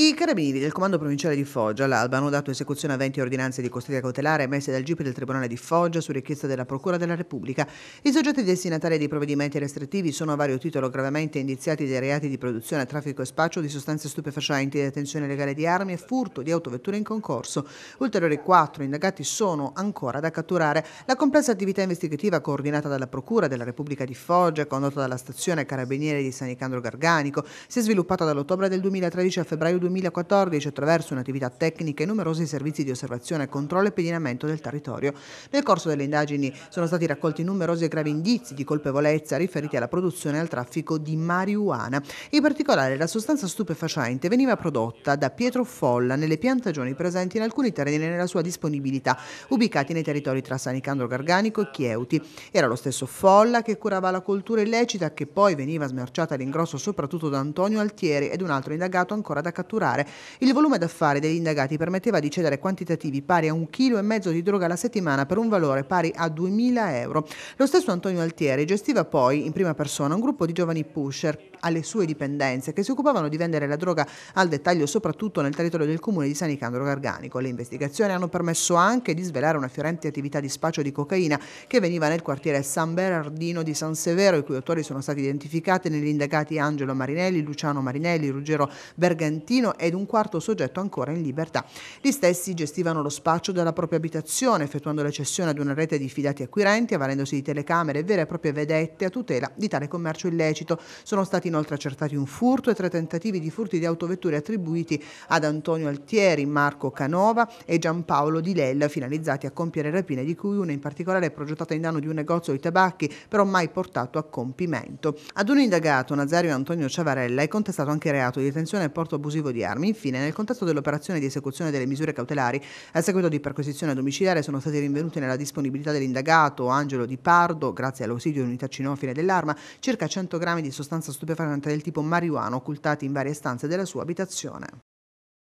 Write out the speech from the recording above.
I carabinieri del Comando Provinciale di Foggia all'alba hanno dato esecuzione a 20 ordinanze di custodia cautelare emesse dal GIP del Tribunale di Foggia su richiesta della Procura della Repubblica. I soggetti destinatari dei provvedimenti restrittivi sono a vario titolo gravemente indiziati dei reati di produzione, traffico e spaccio di sostanze stupefacenti, detenzione legale di armi e furto di autovetture in concorso. Ulteriori quattro indagati sono ancora da catturare. La complessa attività investigativa coordinata dalla Procura della Repubblica di Foggia, condotta dalla stazione Carabinieri di San Nicandro Garganico, si è sviluppata dall'ottobre del 2013 a febbraio 2014 2014 attraverso un'attività tecnica e numerosi servizi di osservazione, controllo e pedinamento del territorio. Nel corso delle indagini sono stati raccolti numerosi e gravi indizi di colpevolezza riferiti alla produzione e al traffico di marijuana. In particolare la sostanza stupefacente veniva prodotta da Pietro Folla nelle piantagioni presenti in alcuni terreni nella sua disponibilità, ubicati nei territori tra San Nicandro Garganico e Chieuti. Era lo stesso Folla che curava la coltura illecita che poi veniva smerciata all'ingrosso soprattutto da Antonio Altieri ed un altro indagato ancora da catturare catturare. Il volume d'affari degli indagati permetteva di cedere quantitativi pari a un chilo e mezzo di droga alla settimana per un valore pari a 2.000 euro. Lo stesso Antonio Altieri gestiva poi in prima persona un gruppo di giovani pusher alle sue dipendenze che si occupavano di vendere la droga al dettaglio soprattutto nel territorio del comune di San Nicandro Garganico. Le investigazioni hanno permesso anche di svelare una fiorente attività di spaccio di cocaina che veniva nel quartiere San Bernardino di San Severo, i cui autori sono stati identificati negli indagati Angelo Marinelli, Luciano Marinelli, Ruggero Bergantino cittadino ed un quarto soggetto ancora in libertà. Gli stessi gestivano lo spaccio della propria abitazione, effettuando la cessione ad una rete di fidati acquirenti, avvalendosi di telecamere e vere e proprie vedette a tutela di tale commercio illecito. Sono stati inoltre accertati un furto e tre tentativi di furti di autovetture attribuiti ad Antonio Altieri, Marco Canova e Giampaolo Di Lella, finalizzati a compiere rapine, di cui una in particolare progettata in danno di un negozio di tabacchi, però mai portato a compimento. Ad un indagato, Nazario Antonio Ciavarella, è contestato anche reato di detenzione e porto abusivo traffico di armi. Infine, nel contesto dell'operazione di esecuzione delle misure cautelari, a seguito di perquisizione domiciliare sono stati rinvenuti nella disponibilità dell'indagato Angelo Di Pardo, grazie all'ausilio di dell'unità cinofile dell'arma, circa 100 grammi di sostanza stupefacente del tipo marijuana occultati in varie stanze della sua abitazione.